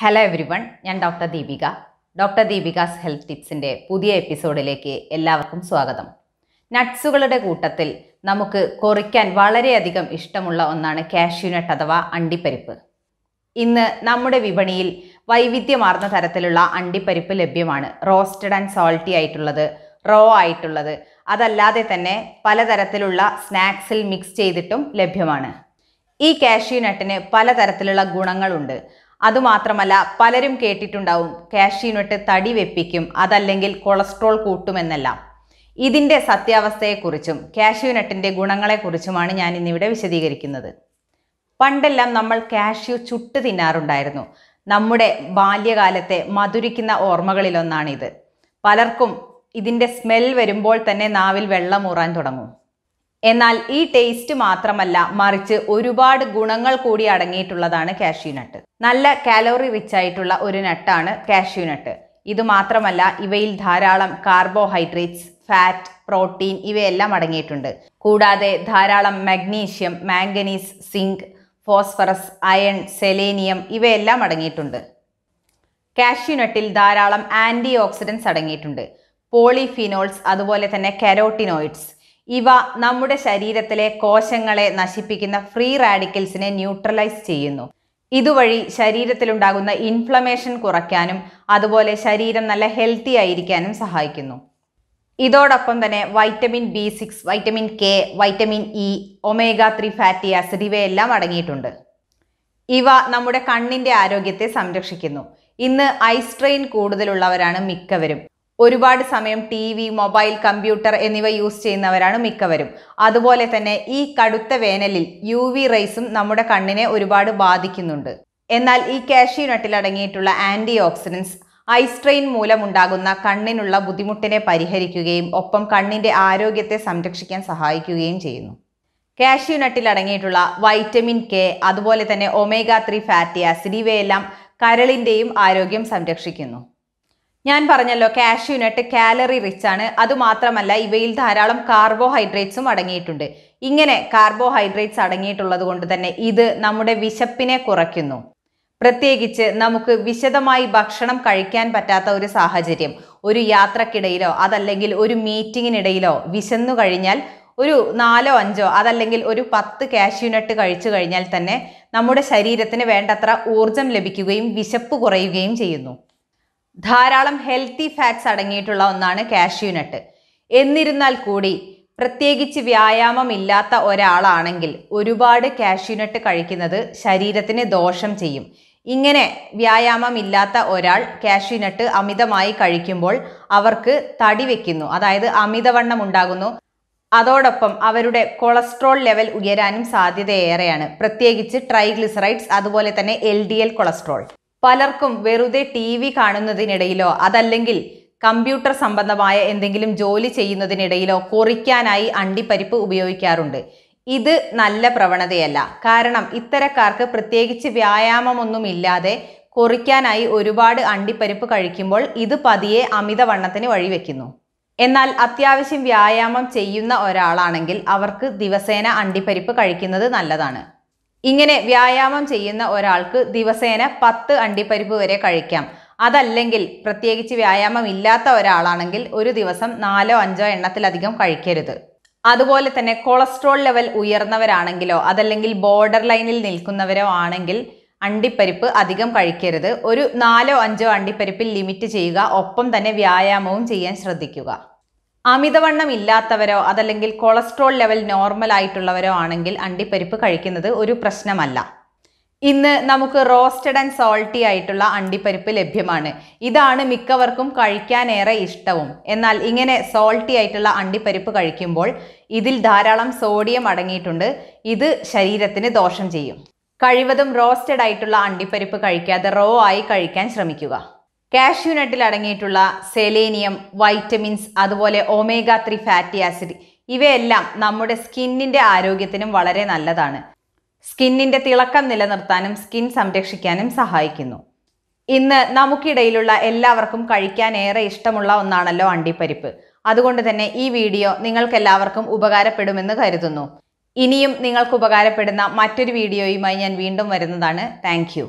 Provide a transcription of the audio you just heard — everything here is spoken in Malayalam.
ഹലോ എവരി വൺ ഞാൻ doctor Deepika doctor Deepika's health ടിപ്സിൻ്റെ പുതിയ എപ്പിസോഡിലേക്ക് എല്ലാവർക്കും സ്വാഗതം നട്ട്സുകളുടെ കൂട്ടത്തിൽ നമുക്ക് കൊറിക്കാൻ വളരെയധികം ഇഷ്ടമുള്ള ഒന്നാണ് കാഷ്യൂനട്ട് അഥവാ അണ്ടിപ്പരിപ്പ് ഇന്ന് നമ്മുടെ വിപണിയിൽ വൈവിധ്യമാർന്ന തരത്തിലുള്ള അണ്ടിപ്പരിപ്പ് ലഭ്യമാണ് റോസ്റ്റഡ് ആൻഡ് സോൾട്ടി ആയിട്ടുള്ളത് റോ ആയിട്ടുള്ളത് അതല്ലാതെ തന്നെ പലതരത്തിലുള്ള സ്നാക്സിൽ മിക്സ് ചെയ്തിട്ടും ലഭ്യമാണ് ഈ കാഷ്യൂ പലതരത്തിലുള്ള ഗുണങ്ങളുണ്ട് അതുമാത്രമല്ല പലരും കേട്ടിട്ടുണ്ടാവും കാഷ്യൂനട്ട് തടി വെപ്പിക്കും അതല്ലെങ്കിൽ കൊളസ്ട്രോൾ കൂട്ടുമെന്നെല്ലാം ഇതിൻ്റെ സത്യാവസ്ഥയെക്കുറിച്ചും കാഷ്യൂനട്ടിൻ്റെ ഗുണങ്ങളെക്കുറിച്ചുമാണ് ഞാൻ ഇന്നിവിടെ വിശദീകരിക്കുന്നത് പണ്ടെല്ലാം നമ്മൾ കാഷ്യൂ ചുട്ട് തിന്നാറുണ്ടായിരുന്നു നമ്മുടെ ബാല്യകാലത്തെ മധുരിക്കുന്ന ഓർമ്മകളിലൊന്നാണിത് പലർക്കും ഇതിൻ്റെ സ്മെൽ വരുമ്പോൾ തന്നെ നാവിൽ വെള്ളം ഊറാൻ തുടങ്ങും എന്നാൽ ഈ ടേസ്റ്റ് മാത്രമല്ല മറിച്ച് ഒരുപാട് ഗുണങ്ങൾ കൂടി അടങ്ങിയിട്ടുള്ളതാണ് കാഷ്യൂ നട്ട് നല്ല കാലോറി റിച്ച് ആയിട്ടുള്ള ഒരു നട്ടാണ് കാഷ്യൂ നട്ട് ഇത് മാത്രമല്ല ഇവയിൽ ധാരാളം കാർബോഹൈഡ്രേറ്റ്സ് ഫാറ്റ് പ്രോട്ടീൻ ഇവയെല്ലാം അടങ്ങിയിട്ടുണ്ട് കൂടാതെ ധാരാളം magnesium manganese zinc phosphorus iron selenium ഇവയെല്ലാം അടങ്ങിയിട്ടുണ്ട് നട്ടിൽ ധാരാളം ആൻറ്റി ഓക്സിഡൻസ് അടങ്ങിയിട്ടുണ്ട് പോളിഫിനോൾസ് അതുപോലെ തന്നെ കരോട്ടിനോയിഡ്സ് ഇവ നമ്മുടെ ശരീരത്തിലെ കോശങ്ങളെ നശിപ്പിക്കുന്ന ഫ്രീ റാഡിക്കൽസിനെ ന്യൂട്രലൈസ് ചെയ്യുന്നു ഇതുവഴി ശരീരത്തിലുണ്ടാകുന്ന ഇൻഫ്ലമേഷൻ കുറയ്ക്കാനും അതുപോലെ ശരീരം നല്ല ഹെൽത്തി ആയിരിക്കാനും സഹായിക്കുന്നു ഇതോടൊപ്പം തന്നെ vitamin B six vitamin K vitamin E omega three fatty acid ഇവയെല്ലാം അടങ്ങിയിട്ടുണ്ട് ഇവ നമ്മുടെ കണ്ണിൻ്റെ ആരോഗ്യത്തെ സംരക്ഷിക്കുന്നു ഇന്ന് ഐ സ്ട്രെയിൻ കൂടുതലുള്ളവരാണ് മിക്കവരും ഒരുപാട് സമയം ടി വി മൊബൈൽ കമ്പ്യൂട്ടർ എന്നിവ യൂസ് ചെയ്യുന്നവരാണ് മിക്കവരും അതുപോലെ തന്നെ ഈ കടുത്ത വേനലിൽ യു വി റൈസും നമ്മുടെ കണ്ണിനെ ഒരുപാട് ബാധിക്കുന്നുണ്ട് എന്നാൽ ഈ കാഷ്യൂ നട്ടിൽ അടങ്ങിയിട്ടുള്ള ആൻറ്റി ഓക്സിഡൻസ് ഐ സ്ട്രെയിൻ മൂലമുണ്ടാകുന്ന കണ്ണിനുള്ള ബുദ്ധിമുട്ടിനെ പരിഹരിക്കുകയും ഒപ്പം കണ്ണിൻ്റെ ആരോഗ്യത്തെ സംരക്ഷിക്കാൻ സഹായിക്കുകയും ചെയ്യുന്നു കാഷ്യൂ നട്ടിൽ അടങ്ങിയിട്ടുള്ള വൈറ്റമിൻ കെ അതുപോലെ തന്നെ ഒമേഗ ത്രീ ഫാറ്റി ആസിഡ് ഇവയെല്ലാം കരളിൻ്റെയും ആരോഗ്യം സംരക്ഷിക്കുന്നു ഞാൻ പറഞ്ഞല്ലോ കാഷ്യൂ കാലറി റിച്ച് ആണ് അതുമാത്രമല്ല ഇവയിൽ ധാരാളം കാർബോഹൈഡ്രേറ്റ്സും അടങ്ങിയിട്ടുണ്ട് ഇങ്ങനെ കാർബോഹൈഡ്രേറ്റ്സ് അടങ്ങിയിട്ടുള്ളത് കൊണ്ട് തന്നെ ഇത് നമ്മുടെ വിശപ്പിനെ കുറയ്ക്കുന്നു പ്രത്യേകിച്ച് നമുക്ക് വിശദമായി ഭക്ഷണം കഴിക്കാൻ പറ്റാത്ത ഒരു സാഹചര്യം ഒരു യാത്രക്കിടയിലോ അതല്ലെങ്കിൽ ഒരു മീറ്റിങ്ങിനിടയിലോ വിശന്നു കഴിഞ്ഞാൽ ഒരു നാലോ അഞ്ചോ അതല്ലെങ്കിൽ ഒരു പത്ത് കാഷ്യൂനട്ട് കഴിച്ചു കഴിഞ്ഞാൽ തന്നെ നമ്മുടെ ശരീരത്തിന് വേണ്ടത്ര ഊർജം ലഭിക്കുകയും വിശപ്പ് കുറയുകയും ചെയ്യുന്നു ധാരാളം ഹെൽത്തി ഫാറ്റ്സ് അടങ്ങിയിട്ടുള്ള ഒന്നാണ് കാഷ്യൂ നട്ട് എന്നിരുന്നാൽ കൂടി പ്രത്യേകിച്ച് വ്യായാമം ഇല്ലാത്ത ഒരാളാണെങ്കിൽ ഒരുപാട് കാഷ്യൂനട്ട് കഴിക്കുന്നത് ശരീരത്തിന് ദോഷം ചെയ്യും ഇങ്ങനെ വ്യായാമം ഇല്ലാത്ത ഒരാൾ കാഷ്യൂനട്ട് അമിതമായി കഴിക്കുമ്പോൾ അവർക്ക് തടി വെക്കുന്നു അതായത് അമിതവണ്ണം ഉണ്ടാകുന്നു അതോടൊപ്പം അവരുടെ കൊളസ്ട്രോൾ ലെവൽ ഉയരാനും സാധ്യതയേറെയാണ് പ്രത്യേകിച്ച് ട്രൈഗ്ലിസറൈഡ്സ് അതുപോലെ തന്നെ എൽ കൊളസ്ട്രോൾ പലർക്കും വെറുതെ ടി വി കാണുന്നതിനിടയിലോ അതല്ലെങ്കിൽ കമ്പ്യൂട്ടർ സംബന്ധമായ എന്തെങ്കിലും ജോലി ചെയ്യുന്നതിനിടയിലോ കുറിക്കാനായി അണ്ടിപ്പരിപ്പ് ഉപയോഗിക്കാറുണ്ട് ഇത് നല്ല പ്രവണതയല്ല കാരണം ഇത്തരക്കാർക്ക് പ്രത്യേകിച്ച് വ്യായാമമൊന്നുമില്ലാതെ കുറിക്കാനായി ഒരുപാട് അണ്ടിപ്പരിപ്പ് കഴിക്കുമ്പോൾ ഇത് പതിയെ അമിതവണ്ണത്തിന് വഴിവെക്കുന്നു എന്നാൽ അത്യാവശ്യം വ്യായാമം ചെയ്യുന്ന ഒരാളാണെങ്കിൽ അവർക്ക് ദിവസേന അണ്ടിപ്പരിപ്പ് കഴിക്കുന്നത് നല്ലതാണ് ഇങ്ങനെ വ്യായാമം ചെയ്യുന്ന ഒരാൾക്ക് ദിവസേന പത്ത് അണ്ടിപ്പരിപ്പ് വരെ കഴിക്കാം അതല്ലെങ്കിൽ പ്രത്യേകിച്ച് വ്യായാമം ഇല്ലാത്ത ഒരാളാണെങ്കിൽ ഒരു ദിവസം നാലോ അഞ്ചോ എണ്ണത്തിലധികം കഴിക്കരുത് അതുപോലെ തന്നെ കൊളസ്ട്രോൾ ലെവൽ ഉയർന്നവരാണെങ്കിലോ അതല്ലെങ്കിൽ ബോർഡർ ലൈനിൽ നിൽക്കുന്നവരോ ആണെങ്കിൽ അണ്ടിപ്പരിപ്പ് അധികം കഴിക്കരുത് ഒരു നാലോ അഞ്ചോ അണ്ടിപ്പരിപ്പിൽ ലിമിറ്റ് ചെയ്യുക ഒപ്പം തന്നെ വ്യായാമവും ചെയ്യാൻ ശ്രദ്ധിക്കുക അമിതവണ്ണം ഇല്ലാത്തവരോ അതല്ലെങ്കിൽ കൊളസ്ട്രോൾ ലെവൽ നോർമൽ ആയിട്ടുള്ളവരോ ആണെങ്കിൽ അണ്ടിപ്പരിപ്പ് കഴിക്കുന്നത് ഒരു പ്രശ്നമല്ല ഇന്ന് നമുക്ക് റോസ്റ്റഡ് ആൻഡ് സോൾട്ടി ആയിട്ടുള്ള അണ്ടിപ്പരിപ്പ് ലഭ്യമാണ് ഇതാണ് മിക്കവർക്കും കഴിക്കാനേറെ ഇഷ്ടവും എന്നാൽ ഇങ്ങനെ സോൾട്ടി ആയിട്ടുള്ള അണ്ടിപ്പരിപ്പ് കഴിക്കുമ്പോൾ ഇതിൽ ധാരാളം സോഡിയം അടങ്ങിയിട്ടുണ്ട് ഇത് ശരീരത്തിന് ദോഷം ചെയ്യും കഴിവതും റോസ്റ്റഡ് ആയിട്ടുള്ള അണ്ടിപ്പരിപ്പ് കഴിക്കാതെ റോ ആയി കഴിക്കാൻ ശ്രമിക്കുക കാഷ്യൂനട്ടിൽ അടങ്ങിയിട്ടുള്ള സെലേനിയം വൈറ്റമിൻസ് അതുപോലെ ഒമേഗ ത്രീ ഫാറ്റി ആസിഡ് ഇവയെല്ലാം നമ്മുടെ സ്കിന്നിൻ്റെ ആരോഗ്യത്തിനും വളരെ നല്ലതാണ് സ്കിന്നിൻ്റെ തിളക്കം നിലനിർത്താനും സ്കിൻ സംരക്ഷിക്കാനും സഹായിക്കുന്നു ഇന്ന് നമുക്കിടയിലുള്ള എല്ലാവർക്കും കഴിക്കാൻ ഏറെ ഇഷ്ടമുള്ള ഒന്നാണല്ലോ അണ്ടിപ്പരിപ്പ് അതുകൊണ്ട് തന്നെ ഈ വീഡിയോ നിങ്ങൾക്കെല്ലാവർക്കും ഉപകാരപ്പെടുമെന്ന് കരുതുന്നു ഇനിയും നിങ്ങൾക്ക് ഉപകാരപ്പെടുന്ന മറ്റൊരു വീഡിയോയുമായി ഞാൻ വീണ്ടും വരുന്നതാണ് താങ്ക്